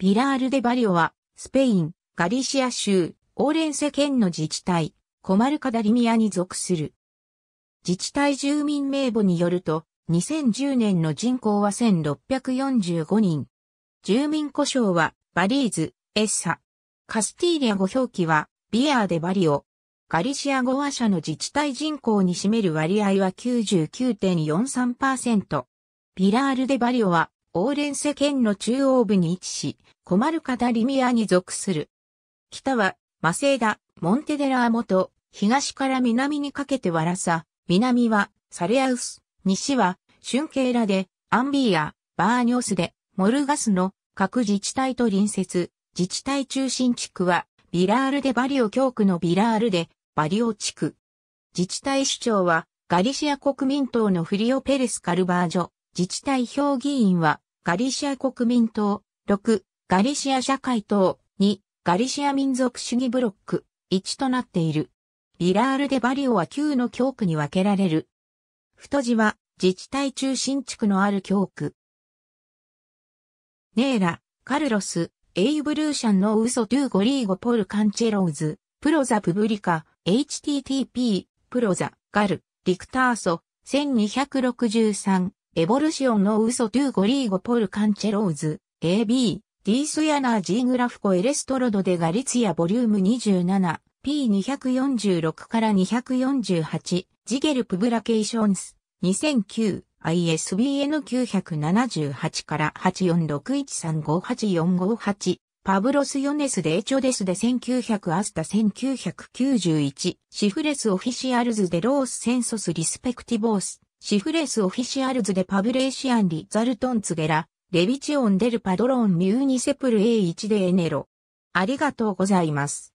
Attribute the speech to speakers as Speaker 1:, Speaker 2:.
Speaker 1: ビラール・デ・バリオは、スペイン、ガリシア州、オーレンセ県の自治体、コマルカ・ダリミアに属する。自治体住民名簿によると、2010年の人口は1645人。住民故障は、バリーズ、エッサ。カスティーリア語表記は、ビアー・デ・バリオ。ガリシア語話者の自治体人口に占める割合は99.43%。ビラール・デ・バリオは、オーレンセ県の中央部に位置し、コマルカダリミアに属する。北は、マセーダ、モンテデラー元、東から南にかけてワラサ、南は、サレアウス、西は、シュンケーラで、アンビーア、バーニョスで、モルガスの各自治体と隣接、自治体中心地区は、ビラールでバリオ教区のビラールで、バリオ地区。自治体首長は、ガリシア国民党のフリオ・ペレス・カルバージョ。自治体評議員は、ガリシア国民党、6、ガリシア社会党、2、ガリシア民族主義ブロック、1となっている。リラール・デ・バリオは9の教区に分けられる。太字は、自治体中心地区のある教区。ネーラ、カルロス、エイブルーシャンのウソ・デューゴリーゴ・ポル・カンチェローズ、プロザ・プブリカ、http、プロザ、ガル、リクターソ、1263。エボルシオンのウソトゥーゴリーゴポルカンチェローズ、AB、ディースヤナージーグラフコエレストロドデガリツィアボリューム27、P246 から248、ジゲルプブラケーションス、2009、ISBN 978から8461358458、パブロス・ヨネスデエチョデスで1900アスタ1991、シフレス・オフィシアルズ・デロース・センソス・リスペクティボース。シフレスオフィシアルズでパブレーシアンリザルトンツゲラ、レビチオンデルパドロンミューニセプル A1 でエネロ。ありがとうございます。